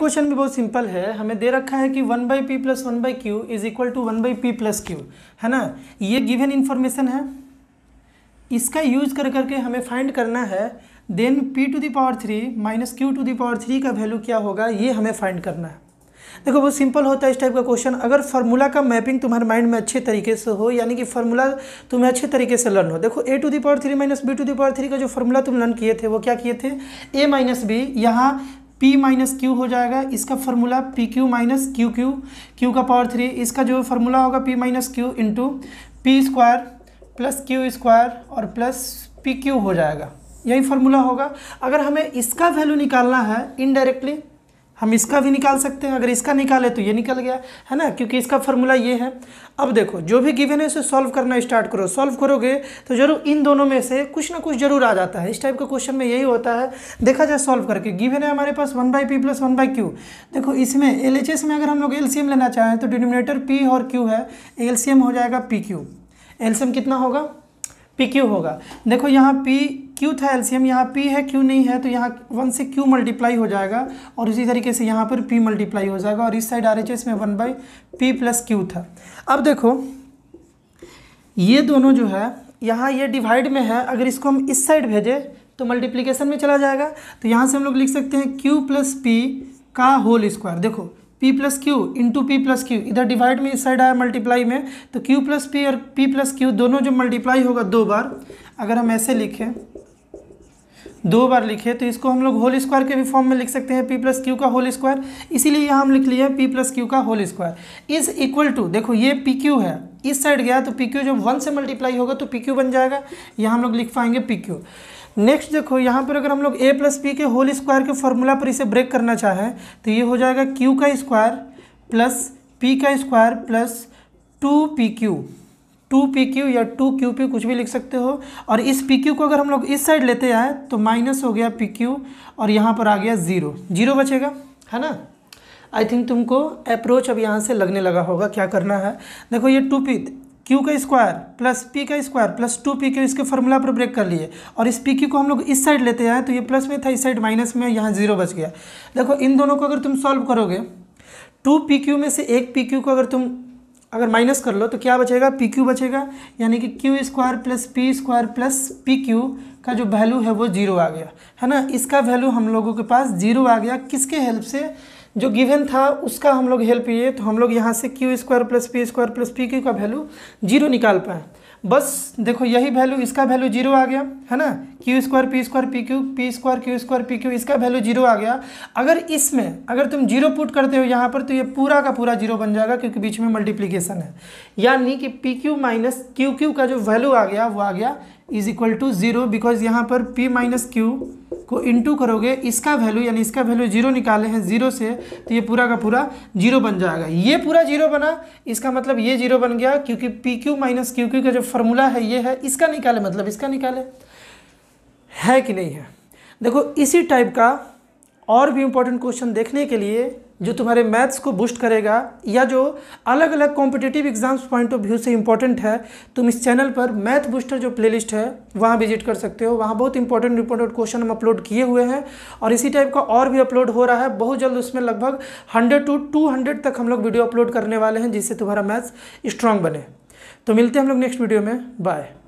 question भी बहुत simple है हमें दे रखा है कि one by P plus one by Q is equal to one by P plus Q है ना ये गिवन इन्फॉर्मेशन है इसका यूज कर करके हमें फाइंड करना है then p to the power three minus q to the power three का वैल्यू क्या होगा ये हमें फाइंड करना है देखो बहुत सिंपल होता है इस टाइप का क्वेश्चन अगर फार्मूला का मैपिंग तुम्हारे माइंड में अच्छे तरीके से हो यानी कि फार्मूला तुम्हें अच्छे तरीके से लर्न हो देखो a to the power three minus b to the power three का जो फार्मूला तुम लर्न किए थे वो क्या किए थे ए माइनस बी यहाँ P माइनस क्यू हो जाएगा इसका formula p q minus q q q का पावर थ्री इसका जो फार्मूला होगा P minus q into p square plus q square और प्लस पी क्यू हो जाएगा यही फार्मूला होगा अगर हमें इसका वैल्यू निकालना है इनडायरेक्टली हम इसका भी निकाल सकते हैं अगर इसका निकाले तो ये निकल गया है ना क्योंकि इसका फॉर्मूला ये है अब देखो जो भी गिवन है उसे सॉल्व करना स्टार्ट करो सॉल्व करोगे तो जरूर इन दोनों में से कुछ ना कुछ जरूर आ जाता है इस टाइप के क्वेश्चन में यही होता है देखा जाए सॉल्व करके गिवन है हमारे पास one by P plus one by q देखो इसमें एल एच एस में अगर हम लोग एल सी एम लेना चाहें तो डिनोमिनेटर पी और क्यू है एल सी एम हो जाएगा p q L C M कितना होगा पी क्यू होगा देखो यहाँ पी क्यू था एलसीएम यहाँ पी है क्यू नहीं है तो यहाँ वन से क्यू मल्टीप्लाई हो जाएगा और इसी तरीके से यहाँ पर पी मल्टीप्लाई हो जाएगा और इस साइड आ रही थे इसमें one by P plus q था अब देखो ये दोनों जो है यहाँ ये डिवाइड में है अगर इसको हम इस साइड भेजें तो मल्टीप्लीकेशन में चला जाएगा तो यहाँ से हम लोग लिख सकते हैं क्यू प्लस पी का होल स्क्वायर देखो p plus q into p plus q इधर डिवाइड में इस साइड आया मल्टीप्लाई में तो क्यू प्लस पी और पी प्लस क्यू दोनों जो मल्टीप्लाई होगा दो बार अगर हम ऐसे लिखें दो बार लिखे तो इसको हम लोग होल स्क्वायर के भी फॉर्म में लिख सकते हैं पी प्लस क्यू का होल स्क्वायर इसीलिए यहाँ हम लिख लिए पी प्लस क्यू का whole square is equal to देखो ये पी क्यू है इस साइड गया तो पी क्यू जब वन से मल्टीप्लाई होगा तो पी क्यू बन जाएगा यहाँ हम लोग लिख पाएंगे पी क्यू नेक्स्ट देखो यहाँ पर अगर हम लोग ए प्लस पी के होल स्क्वायर के फॉर्मूला पर इसे ब्रेक करना चाहें तो ये हो जाएगा क्यू का स्क्वायर प्लस पी का square plus two p q two p q या टू क्यू पी कुछ भी लिख सकते हो और इस पी क्यू को अगर हम लोग इस साइड लेते आए तो माइनस हो गया पी क्यू और यहाँ पर आ गया ज़ीरो जीरो बचेगा है ना आई थिंक तुमको अप्रोच अब यहाँ से लगने लगा होगा क्या करना है देखो ये टू पी क्यू का स्क्वायर प्लस पी का square plus two p q इसके फॉर्मूला पर ब्रेक कर लिए और इस पी क्यू को हम लोग इस साइड लेते आए तो ये प्लस में था इस साइड माइनस में यहाँ जीरो बच गया देखो इन दोनों को अगर तुम सॉल्व करोगे टू पी क्यू में से एक पी क्यू को अगर तुम अगर माइनस कर लो तो क्या बचेगा पी क्यू बचेगा यानी कि q square plus p square plus p q का जो वैल्यू है वो जीरो आ गया है ना इसका वैल्यू हम लोगों के पास जीरो आ गया किसके हेल्प से जो गिवन था उसका हम लोग हेल्प लिए तो हम लोग यहाँ से q square plus p square plus p q का वैल्यू जीरो निकाल पाए बस देखो यही वैल्यू इसका वैल्यू जीरो आ गया है ना q square p square p q p square q square p q इसका वैल्यू जीरो आ गया अगर इसमें अगर तुम जीरो पुट करते हो यहाँ पर तो ये पूरा का पूरा जीरो बन जाएगा क्योंकि बीच में मल्टीप्लीकेशन है यानी कि p q minus q q का जो वैल्यू आ गया वो आ गया is equal to zero because यहाँ पर p माइनस क्यू को इंटू करोगे इसका वैल्यू यानी इसका वैल्यू जीरो निकाले हैं जीरो से तो ये पूरा का पूरा जीरो बन जाएगा ये पूरा जीरो बना इसका मतलब ये जीरो बन गया क्योंकि p q minus q q का जो फॉर्मूला है ये है इसका निकाले मतलब इसका निकाले है कि नहीं है देखो इसी टाइप का और भी इम्पोर्टेंट क्वेश्चन देखने के लिए जो तुम्हारे मैथ्स को बूस्ट करेगा या जो अलग अलग competitive exams point of view से इंपॉर्टेंट है तुम इस चैनल पर मैथ बूस्टर जो प्लेलिस्ट है वहाँ विजिट कर सकते हो वहाँ बहुत इंपॉर्टेंट इंपॉर्टेंट क्वेश्चन हम अपलोड किए हुए हैं और इसी टाइप का और भी अपलोड हो रहा है बहुत जल्द उसमें लगभग हंड्रेड टू टू हंड्रेड तक हम लोग वीडियो अपलोड करने वाले हैं जिससे तुम्हारा मैथ्स स्ट्रांग बने तो मिलते हैं हम लोग नेक्स्ट वीडियो में बाय